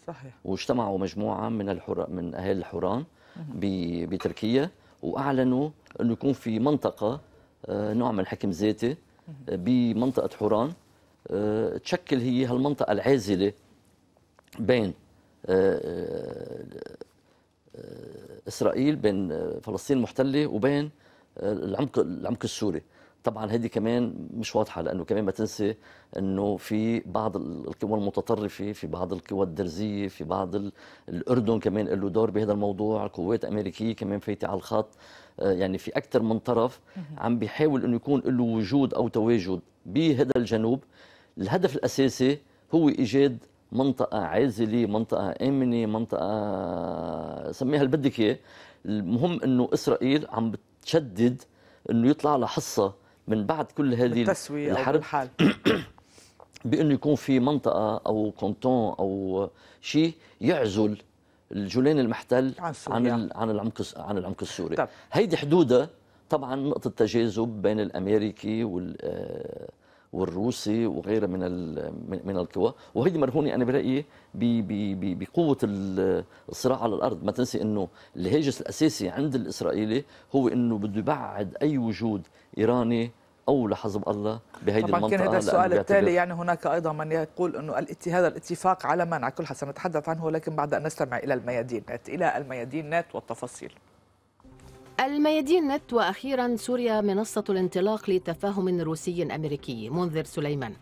صحيح واجتمعوا مجموعه من الحر من اهالي حوران بتركيا واعلنوا انه يكون في منطقه آه، نوع من حكم ذاتي بمنطقه حوران آه، تشكل هي هالمنطقه العازله بين اسرائيل بين آه، فلسطين المحتله وبين آه، العمق العمق السوري طبعا هذه كمان مش واضحه لانه كمان ما تنسي انه في بعض القوى المتطرفه في بعض القوى الدرزيه في بعض الاردن كمان له دور بهذا الموضوع قوات امريكيه كمان فايته على الخط آه، يعني في اكثر من طرف عم بيحاول انه يكون له وجود او تواجد بهذا الجنوب الهدف الاساسي هو ايجاد منطقة عازلة منطقة آمنة منطقة سميها اللي بدك إياه المهم إنه إسرائيل عم بتشدد إنه يطلع لها حصة من بعد كل هذه الحرب الحال بانه يكون في منطقه او كونتون او شيء يعزل الجولان المحتل عن عن عن العمق عن العمق السوري هيدي حدودها طبعا نقطه تجاذب بين الامريكي وال آه، والروسي وغيره من من القوى وهيدي مرهونه انا برايي بقوه الصراع على الارض ما تنسي انه الهاجس الاساسي عند الاسرائيلي هو انه بده يبعد اي وجود ايراني او لحزب الله بهيدي طبعا المنطقه كان هذا السؤال التالي يعني هناك ايضا من يقول انه هذا الاتفاق على منع كل حسن نتحدث عنه لكن بعد ان نستمع الى الميادين الى الميادين والتفاصيل الميادين نت واخيرا سوريا منصه الانطلاق لتفاهم روسي امريكي منذر سليمان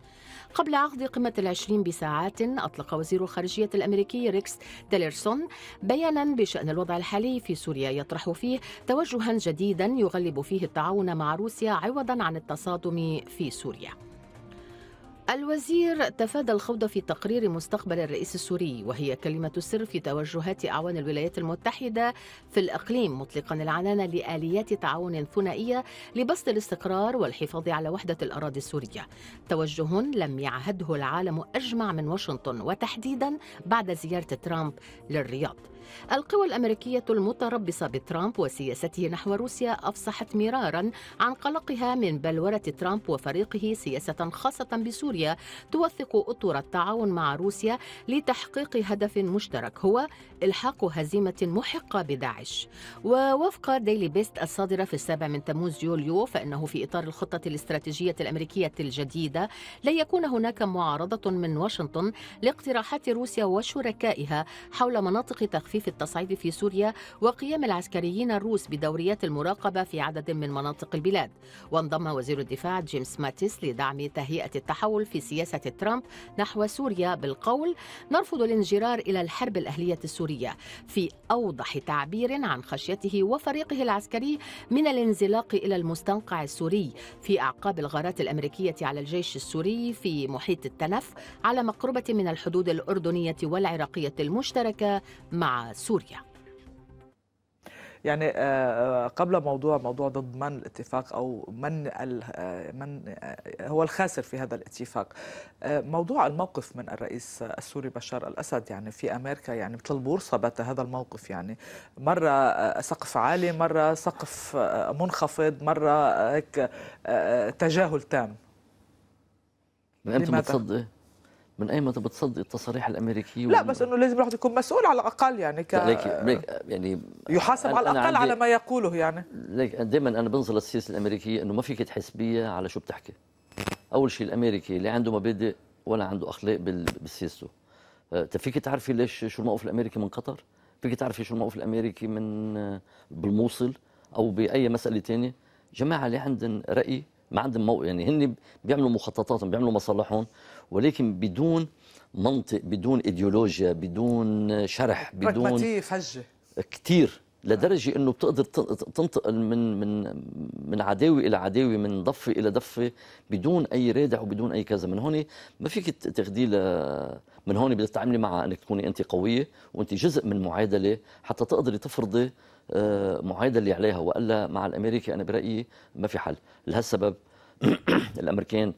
قبل عقد قمة العشرين بساعات أطلق وزير الخارجية الأمريكي ريكس تيلرسون بيانا بشأن الوضع الحالي في سوريا يطرح فيه توجها جديدا يغلب فيه التعاون مع روسيا عوضا عن التصادم في سوريا الوزير تفادى الخوض في تقرير مستقبل الرئيس السوري وهي كلمة السر في توجهات أعوان الولايات المتحدة في الإقليم مطلقا العنان لآليات تعاون ثنائية لبسط الاستقرار والحفاظ على وحدة الأراضي السورية توجه لم يعهده العالم أجمع من واشنطن وتحديدا بعد زيارة ترامب للرياض القوى الأمريكية المتربصة بترامب وسياسته نحو روسيا أفصحت مرارا عن قلقها من بلورة ترامب وفريقه سياسة خاصة بسوريا توثق أطر التعاون مع روسيا لتحقيق هدف مشترك هو إلحاق هزيمة محقة بداعش ووفق ديلي بيست الصادرة في السابع من تموز يوليو فإنه في إطار الخطة الاستراتيجية الأمريكية الجديدة لا يكون هناك معارضة من واشنطن لاقتراحات روسيا وشركائها حول مناطق تخفيف تخفيف التصعيد في سوريا وقيام العسكريين الروس بدوريات المراقبة في عدد من مناطق البلاد وانضم وزير الدفاع جيمس ماتيس لدعم تهيئة التحول في سياسة ترامب نحو سوريا بالقول نرفض الانجرار إلى الحرب الأهلية السورية في أوضح تعبير عن خشيته وفريقه العسكري من الانزلاق إلى المستنقع السوري في أعقاب الغارات الأمريكية على الجيش السوري في محيط التنف على مقربة من الحدود الأردنية والعراقية المشتركة مع سوريا يعني آه، آه، قبل موضوع موضوع ضد من الاتفاق او من آه، من هو الخاسر في هذا الاتفاق موضوع الموقف من الرئيس السوري بشار الاسد يعني في امريكا يعني مثل البورصه بات هذا الموقف يعني مره سقف عالي مره سقف منخفض مره هيك تجاهل تام انت متصدق من اي متى بتصدق التصاريح الامريكيه لا بس انه لازم الواحد يكون مسؤول على الاقل يعني ك يعني يحاسب على الاقل على ما يقوله يعني ليك دائما انا بنظر للسياسه الامريكيه انه ما فيك تحسبيها على شو بتحكي اول شيء الامريكي لا عنده مبادئ ولا عنده اخلاق بسياسته أه، فيك تعرفي ليش شو الموقف الامريكي من قطر فيك تعرفي شو الموقف الامريكي من أه، بالموصل او باي مساله ثانيه جماعه اللي عندهم راي ما عندهم موقف يعني هن بيعملوا مخططاتهم بيعملوا مصالحهم ولكن بدون منطق بدون ايديولوجيا بدون شرح بدون فجه كثير لدرجه انه بتقدر تنتقل من من من عداوي الى عداوي من ضفه الى ضفه بدون اي رادع وبدون اي كذا من هون ما فيك تاخذيه من هون بدك تتعاملي مع انك تكوني انت قويه وانت جزء من معادله حتى تقدري تفرضي آه، معادله عليها والا مع الامريكي انا برايي ما في حل لهالسبب الامريكان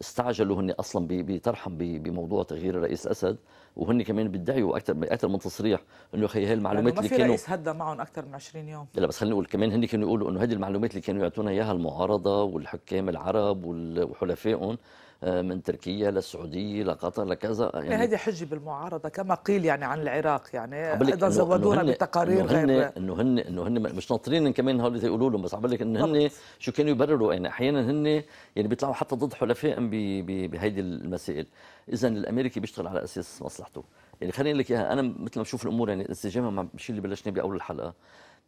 استعجلوا هن اصلا بترحم بموضوع تغيير الرئيس اسد وهن كمان بيدعيوا اكثر اكثر من تصريح انه خي هي المعلومات يعني اللي كانوا ما في رئيس هدى معهم اكثر من 20 يوم لا بس خليني اقول كمان هن كانوا يقولوا انه هذه المعلومات اللي كانوا يعطونا اياها المعارضه والحكام العرب وحلفائهم آه، من تركيا للسعوديه لقطر لكذا يعني هذه حجه بالمعارضه كما قيل يعني عن العراق يعني أيضا زودونا بتقارير إنه انه هن انه هن مش ناطرين كمان هول يقولوا لهم بس عم لك انه هن شو كانوا يبرروا يعني احيانا هن يعني بيطلعوا حتى ضد حلفائهم بهيدي المسائل اذا الامريكي بيشتغل على اساس مصلحته يعني خليني لك اياها انا مثل ما بشوف الامور يعني انسجامها مع الشيء اللي بلشنا باول الحلقه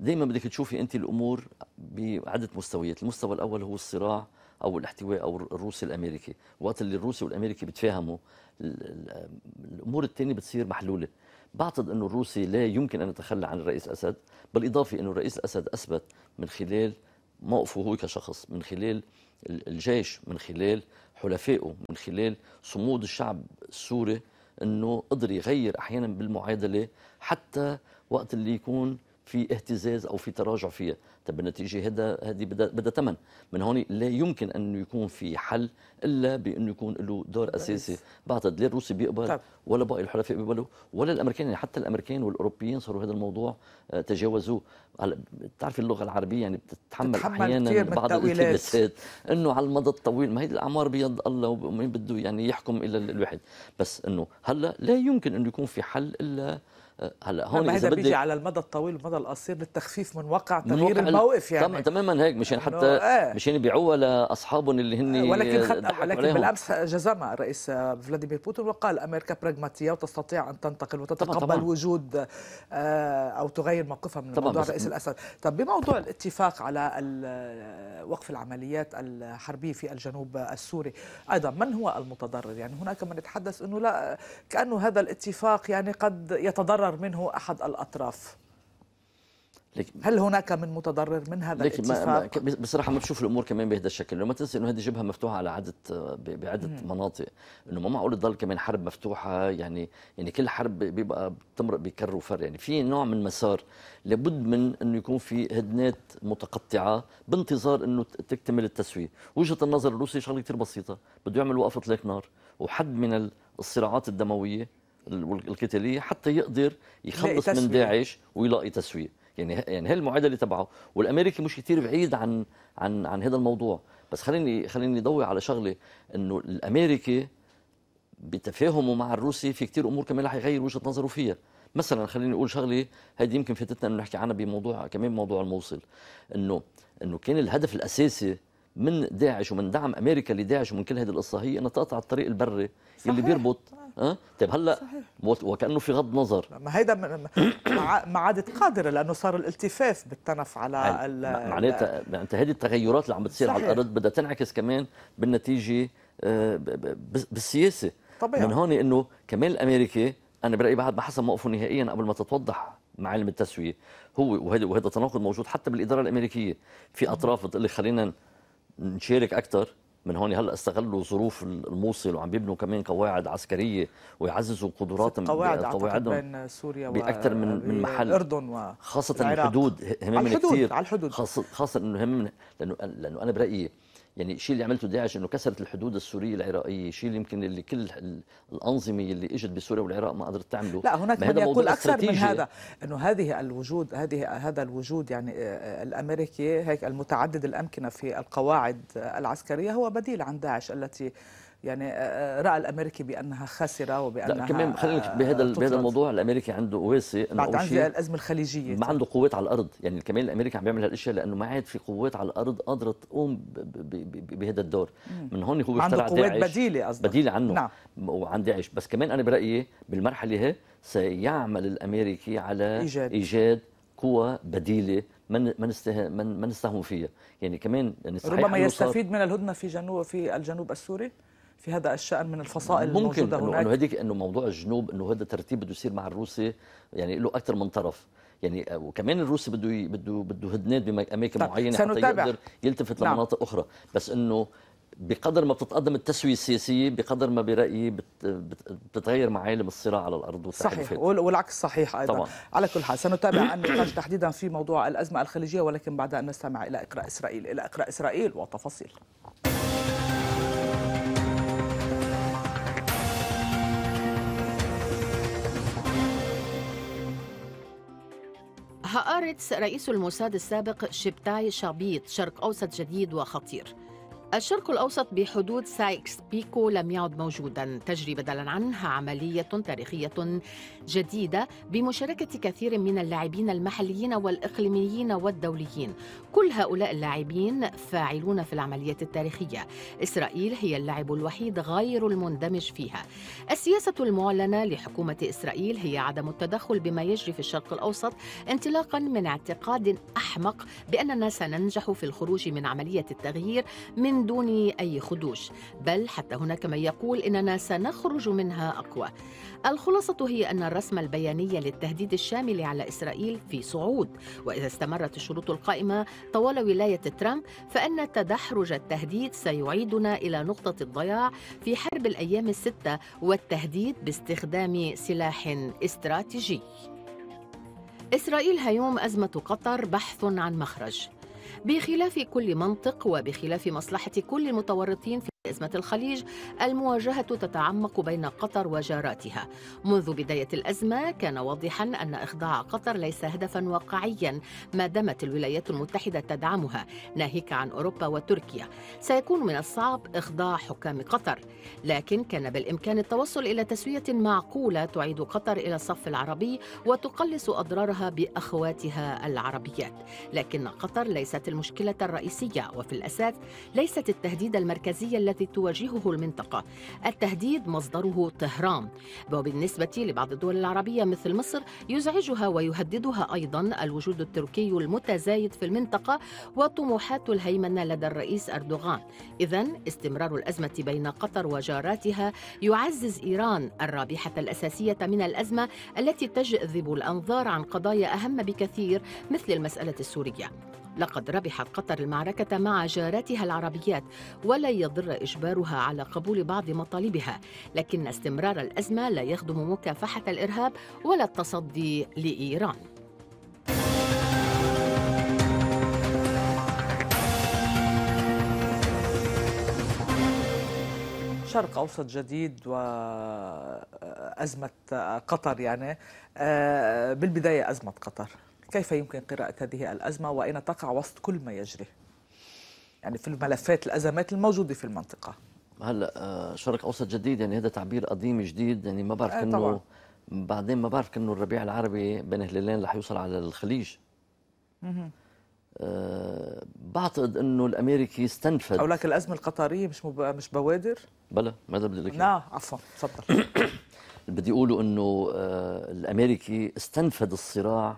دائما بدك تشوفي انت الامور بعده مستويات المستوى الاول هو الصراع او الاحتواء او الروسي الامريكي وقت اللي الروسي والامريكي بتفاهموا الامور الثانيه بتصير محلوله بعتقد انه الروسي لا يمكن ان يتخلى عن الرئيس اسد بالاضافه انه الرئيس اسد اثبت من خلال موقفه هو كشخص من خلال الجيش من خلال حلفائه من خلال صمود الشعب السوري انه قدر يغير احيانا بالمعادله حتى وقت اللي يكون في اهتزاز او في تراجع فيها طب بالنتيجه هذا هذه بدها ثمن من هون لا يمكن انه يكون في حل الا بانه يكون له دور اساسي بعتقد لا الروسي بيقبل طب. ولا باقي الحلفاء بيقبلوا ولا الامريكان يعني حتى الامريكان والاوروبيين صاروا هذا الموضوع آه، تجاوزوه بتعرفي اللغه العربيه يعني بتتحمل, بتتحمل احيانا بعض الالتباسات انه على المدى الطويل ما هي الاعمار بيد الله ومين بده يعني يحكم الى الواحد بس انه هلا لا يمكن انه يكون في حل الا هلا هون اذا بدي على المدى الطويل والمدى القصير للتخفيف من وقع تغيير من وقع الموقف يعني طبعا تماما هيك مشان حتى آه. مشان يبيعوها لاصحابهم اللي هن إيه، ولكن خد ولكن عليهم. بالامس جزمها الرئيس فلاديمير بوتين وقال امريكا براغماتيه وتستطيع ان تنتقل وتتقبل طبعاً. وجود آه او تغير موقفها من موضوع الرئيس الاسد طب بموضوع الاتفاق على وقف العمليات الحربيه في الجنوب السوري ايضا من هو المتضرر يعني هناك من يتحدث انه لا كانه هذا الاتفاق يعني قد يتضرر يتضرر منه أحد الأطراف هل هناك من متضرر من هذا لكن الاتفاق؟ ما بصراحه ما بشوف الامور كمان بهذا الشكل، لما تنسى انه هذه جبهه مفتوحه على عده بعده مناطق، انه ما معقول تضل كمان حرب مفتوحه يعني يعني كل حرب بيبقى بتمرق بكر وفر، يعني في نوع من مسار لابد من انه يكون في هدنات متقطعه بانتظار انه تكتمل التسويه، وجهه النظر الروسي شغله كثير بسيطه، بده يعمل وقفه ليك نار وحد من الصراعات الدمويه القتاليه حتى يقدر يخلص من داعش ويلاقي تسويه يعني يعني هالمعادله تبعه والامريكي مش كثير بعيد عن عن عن هذا الموضوع بس خليني خليني ضوي على شغله انه الامريكي بتفاهمه مع الروسي في كثير امور كمان رح يغير وجهه نظره فيها مثلا خليني اقول شغله هذه يمكن فاتتنا انه نحكي عنها بموضوع كمان موضوع الموصل انه انه كان الهدف الاساسي من داعش ومن دعم امريكا لداعش ومن كل هذه القصه هي انها تقطع الطريق البري صحيح. اللي بيربط اه طيب هلا صحيح. وكانه في غض نظر ما هيدا ما عادت قادره لانه صار الالتفاف بالتنف على يعني معناتها انت هذه التغيرات اللي عم بتصير على الارض بدها تنعكس كمان بالنتيجه آه، بالسياسه طبيعي. من هون انه كمان الامريكي انا برايي بعد ما حسم موقفه نهائيا قبل ما تتوضح معالم التسويه هو وهذا وهذا تناقض موجود حتى بالاداره الامريكيه في اطراف اللي خلينا نشارك اكثر من هون هلا استغلوا ظروف الموصل وعم بيبنوا كمان قواعد عسكريه ويعززوا قدراتهم قواعد قواعدهم بين سوريا باكثر من من محل الاردن و خاصه الحدود هم كثير على الحدود خاصه خاصه انه هم لانه لانه انا برايي يعني الشيء اللي عملته داعش انه كسرت الحدود السوريه العراقيه، شيء يمكن اللي كل الانظمه اللي اجت بسوريا والعراق ما قدرت تعمله لا هناك من يقول اكثر من هذا انه هذه الوجود هذه هذا الوجود يعني آه، آه، الامريكي هيك المتعدد الامكنه في القواعد العسكريه هو بديل عن داعش التي يعني آه، آه، راى الامريكي بانها خسره وبانها لا كمان خلينا بهذا آه، بهذا الموضوع الامريكي عنده واسع انه بعد عنده الازمه الخليجيه ما عنده قوات على الارض يعني كمان الامريكي عم بيعمل هالاشياء لانه ما عاد في قوات على الارض قادره تقوم بهذا الدور من هون هو عنده قوات بديله قصدك بديله عنه نعم. وعن داعش بس كمان انا برايي بالمرحله هي سيعمل الامريكي على ايجاد, إيجاد قوى بديله من من من من استهموا فيها يعني كمان يعني ربما يستفيد من الهدنه في جنوب في الجنوب السوري في هذا الشأن من الفصائل ممكن الموجودة هناك انه هذيك انه موضوع الجنوب انه هذا ترتيب بده يصير مع الروسي يعني له اكثر من طرف يعني آه، وكمان الروسي بده بده بده هدنات باماكن معينه حتى يقدر يلتفت نعم. لمناطق اخرى بس انه بقدر ما بتتقدم التسوية السياسية بقدر ما برأيي بتتغير معالم الصراع على الأرض صحيح والعكس صحيح أيضا طبعا. على كل حال سنتابع النقاش تحديدا في موضوع الأزمة الخليجية ولكن بعد أن نستمع إلى إقراء إسرائيل إلى إقراء إسرائيل وتفاصيل هآرتس رئيس الموساد السابق شبتاي شابيت شرق أوسط جديد وخطير الشرق الأوسط بحدود سايكس بيكو لم يعد موجودا تجري بدلا عنها عملية تاريخية جديدة بمشاركة كثير من اللاعبين المحليين والإقليميين والدوليين كل هؤلاء اللاعبين فاعلون في العملية التاريخية إسرائيل هي اللاعب الوحيد غير المندمج فيها السياسة المعلنة لحكومة إسرائيل هي عدم التدخل بما يجري في الشرق الأوسط انطلاقا من اعتقاد أحمق بأننا سننجح في الخروج من عملية التغيير من من دون أي خدوش بل حتى هناك من يقول إننا سنخرج منها أقوى الخلاصة هي أن الرسم البيانية للتهديد الشامل على إسرائيل في صعود وإذا استمرت الشروط القائمة طوال ولاية ترامب فإن تدحرج التهديد سيعيدنا إلى نقطة الضياع في حرب الأيام الستة والتهديد باستخدام سلاح استراتيجي إسرائيل هيوم أزمة قطر بحث عن مخرج بخلاف كل منطق وبخلاف مصلحة كل المتورطين في أزمة الخليج المواجهة تتعمق بين قطر وجاراتها منذ بداية الأزمة كان واضحا أن إخضاع قطر ليس هدفا واقعيا ما دامت الولايات المتحدة تدعمها ناهيك عن أوروبا وتركيا سيكون من الصعب إخضاع حكام قطر لكن كان بالإمكان التوصل إلى تسوية معقولة تعيد قطر إلى الصف العربي وتقلص أضرارها بأخواتها العربيات لكن قطر ليست المشكلة الرئيسية وفي الأساس ليست التهديد المركزي الذي التي تواجهه المنطقة التهديد مصدره طهران وبالنسبة لبعض الدول العربية مثل مصر يزعجها ويهددها أيضا الوجود التركي المتزايد في المنطقة وطموحات الهيمنة لدى الرئيس أردوغان إذا استمرار الأزمة بين قطر وجاراتها يعزز إيران الرابحة الأساسية من الأزمة التي تجذب الأنظار عن قضايا أهم بكثير مثل المسألة السورية لقد ربحت قطر المعركة مع جاراتها العربيات ولا يضر إجبارها على قبول بعض مطالبها لكن استمرار الأزمة لا يخدم مكافحة الإرهاب ولا التصدي لإيران شرق أوسط جديد وأزمة قطر يعني آه، بالبداية أزمة قطر كيف يمكن قراءة هذه الأزمة وأين تقع وسط كل ما يجري يعني في الملفات الأزمات الموجودة في المنطقة هلا آه، شرق اوسط جديد يعني هذا تعبير قديم جديد يعني ما بعرف انه آه، بعدين ما بعرف انه الربيع العربي بين هلالين رح يوصل على الخليج أه بعتقد انه الامريكي استنفد او لك الازمه القطريه مش مب... مش بوادر بلا ماذا بدي لك لا عفوا تفضل بدي اقوله انه آه، الامريكي استنفد الصراع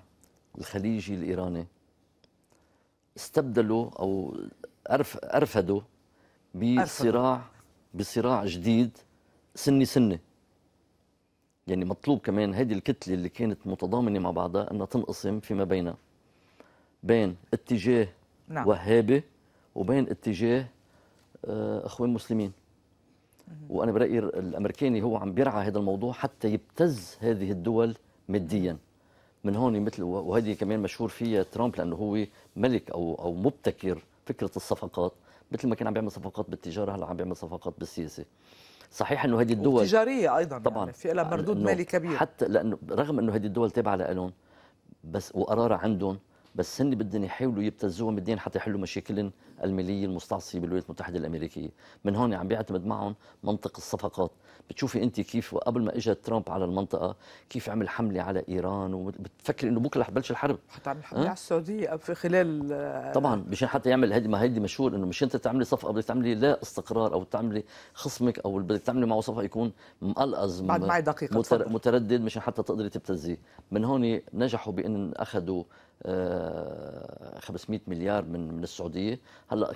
الخليجي الإيراني استبدلوا أو أرف أرفدوا بصراع بصراع جديد سني سني يعني مطلوب كمان هذه الكتلة اللي كانت متضامنة مع بعضها أنها تنقسم فيما بينها بين اتجاه نعم. وهابي وبين اتجاه آه، أخوان مسلمين وأنا برأيي الأمريكاني هو عم بيرعى هذا الموضوع حتى يبتز هذه الدول مادياً من هون مثل وهذه كمان مشهور فيها ترامب لانه هو ملك او او مبتكر فكره الصفقات مثل ما كان عم بيعمل صفقات بالتجاره هلا عم بيعمل صفقات بالسياسه صحيح انه هذه الدول تجاريه ايضا يعني، طبعا يعني في لها مردود مالي كبير حتى لانه رغم انه هذه الدول تابعه لالون بس وقرارها عندهم بس هن بدهم يحاولوا يبتزوهم من الدين حتى يحلوا مشاكلهم الماليه المستعصيه بالولايات المتحده الامريكيه، من هون عم بيعتمد معهم منطق الصفقات، بتشوفي انت كيف قبل ما اجى ترامب على المنطقه كيف عمل حمله على ايران وبتفكر انه بكره رح تبلش الحرب حتى عمل حمله أه؟ على السعوديه في خلال طبعا مشان حتى يعمل هيدي ما هيدي مشهور انه مش انت تعملي صفقه بدك تعملي لا استقرار او تعملي خصمك او بدك تعملي معه صفقه يكون مقلقز بعد معي دقيقه متردد مشان حتى تقدري تبتزيه، من هون نجحوا بان اخذوا 500 آه، مليار من من السعوديه هلا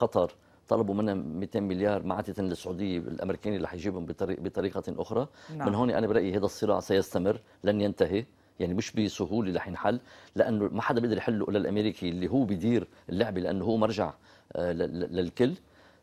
قطر طلبوا منها 200 مليار عادت للسعودية الأمريكان اللي حيجيبهم بطريق بطريقة أخرى نعم. من هون أنا يعني برأيي هذا الصراع سيستمر لن ينتهي يعني مش بسهولة رح ينحل لأنه ما حدا بيقدر يحله إلا الأمريكي اللي هو بيدير اللعبة لأنه هو مرجع آه، للكل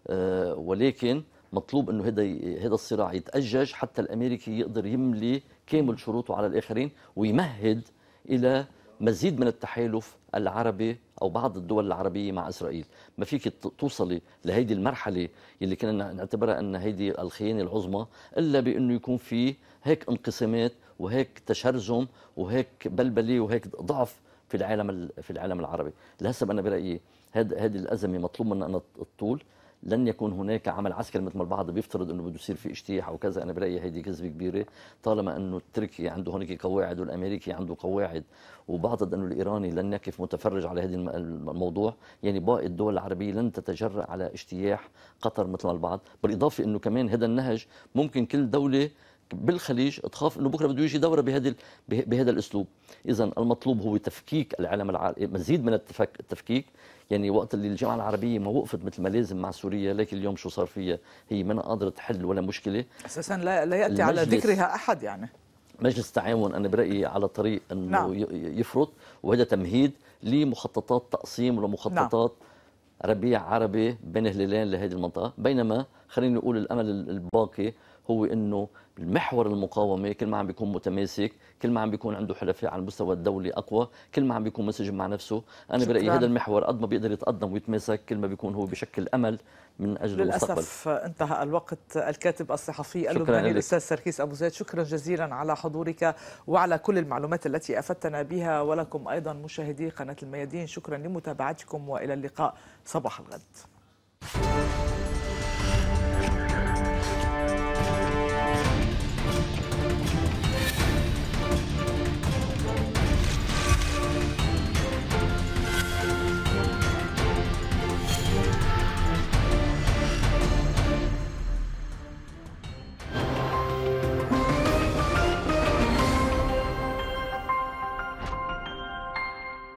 آه، ولكن مطلوب انه هذا هذا الصراع يتاجج حتى الامريكي يقدر يملي كامل شروطه على الاخرين ويمهد الى مزيد من التحالف العربي او بعض الدول العربيه مع اسرائيل ما فيك توصلي لهيدي المرحله اللي كنا نعتبرها ان هيدي الخيانه العظمى الا بانه يكون في هيك انقسامات وهيك تشرزم وهيك بلبله وهيك ضعف في العالم في العالم العربي لهسه انا برايي هذه الازمه مطلوب منا ان تطول لن يكون هناك عمل عسكري مثل ما البعض بيفترض انه بده يصير في اجتياح او كذا انا برايي هيدي كذبه كبيره طالما انه التركي عنده هناك قواعد والامريكي عنده قواعد وبعتقد انه الايراني لن يقف متفرج على هذا الموضوع يعني باقي الدول العربيه لن تتجرأ على اجتياح قطر مثل ما البعض بالاضافه انه كمان هذا النهج ممكن كل دوله بالخليج تخاف انه بكره بده يجي دوره بهذا بهذا الاسلوب اذا المطلوب هو تفكيك العالم العربي مزيد من التفكيك يعني وقت اللي الجامعه العربيه ما وقفت مثل ما لازم مع سوريا لكن اليوم شو صار فيها هي ما قادره تحل ولا مشكله اساسا لا, لا ياتي على ذكرها احد يعني مجلس التعاون انا برايي على طريق انه نعم. يفرط وهذا تمهيد لمخططات تقسيم ولمخططات نعم. ربيع عربي بين هلالين لهذه المنطقه بينما خليني اقول الامل الباقي هو انه محور المقاومه كل ما عم بيكون متماسك كل ما عم بيكون عنده حلفاء على المستوى الدولي اقوى كل ما عم بيكون منسجم مع نفسه انا برايي هذا المحور قد ما بيقدر يتقدم ويتماسك كل ما بيكون هو بشكل امل من اجل للأسف المستقبل للاسف انتهى الوقت الكاتب الصحفي اللبناني الاستاذ سركيس ابو زيد شكرا جزيلا على حضورك وعلى كل المعلومات التي افدتنا بها ولكم ايضا مشاهدي قناه الميادين شكرا لمتابعتكم والى اللقاء صباح الغد